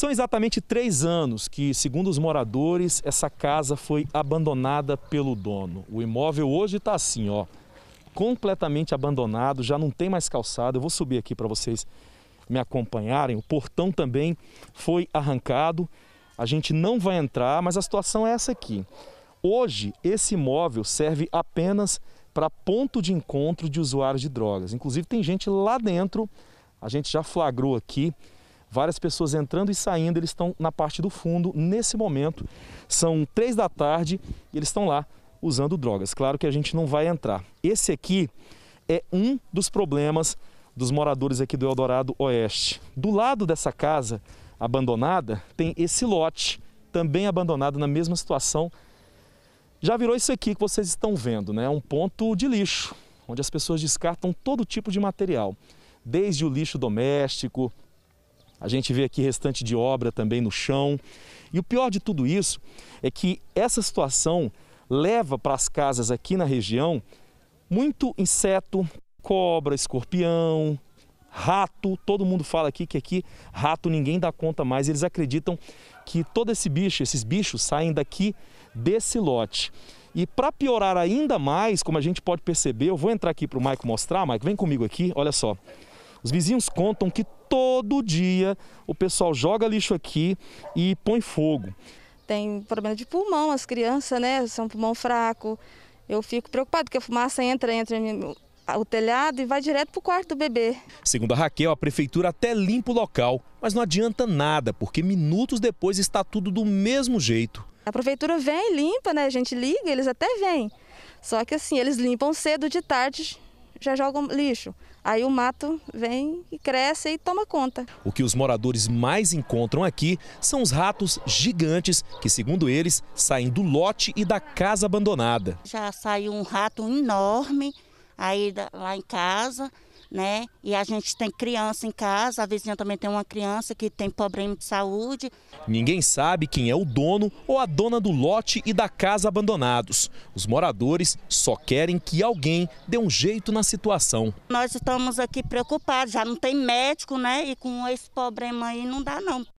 São exatamente três anos que, segundo os moradores, essa casa foi abandonada pelo dono. O imóvel hoje está assim, ó, completamente abandonado, já não tem mais calçada. Eu vou subir aqui para vocês me acompanharem. O portão também foi arrancado. A gente não vai entrar, mas a situação é essa aqui. Hoje, esse imóvel serve apenas para ponto de encontro de usuários de drogas. Inclusive, tem gente lá dentro, a gente já flagrou aqui, várias pessoas entrando e saindo, eles estão na parte do fundo nesse momento. São três da tarde e eles estão lá usando drogas. Claro que a gente não vai entrar. Esse aqui é um dos problemas dos moradores aqui do Eldorado Oeste. Do lado dessa casa abandonada, tem esse lote também abandonado na mesma situação. Já virou isso aqui que vocês estão vendo, né? É um ponto de lixo, onde as pessoas descartam todo tipo de material, desde o lixo doméstico, a gente vê aqui restante de obra também no chão. E o pior de tudo isso é que essa situação leva para as casas aqui na região muito inseto, cobra, escorpião, rato. Todo mundo fala aqui que aqui rato ninguém dá conta mais. Eles acreditam que todo esse bicho, esses bichos saem daqui desse lote. E para piorar ainda mais, como a gente pode perceber, eu vou entrar aqui para o Maico mostrar. Maico, vem comigo aqui, olha só. Os vizinhos contam que todo dia o pessoal joga lixo aqui e põe fogo. Tem problema de pulmão, as crianças, né? São pulmão fraco. Eu fico preocupado porque a fumaça entra, entra o telhado e vai direto para o quarto do bebê. Segundo a Raquel, a prefeitura até limpa o local, mas não adianta nada, porque minutos depois está tudo do mesmo jeito. A prefeitura vem limpa, né? A gente liga, eles até vêm. Só que assim, eles limpam cedo de tarde, já jogam lixo. Aí o mato vem e cresce e toma conta. O que os moradores mais encontram aqui são os ratos gigantes que, segundo eles, saem do lote e da casa abandonada. Já saiu um rato enorme aí lá em casa né? E a gente tem criança em casa, a vizinha também tem uma criança que tem problema de saúde. Ninguém sabe quem é o dono ou a dona do lote e da casa abandonados. Os moradores só querem que alguém dê um jeito na situação. Nós estamos aqui preocupados, já não tem médico, né? E com esse problema aí não dá não.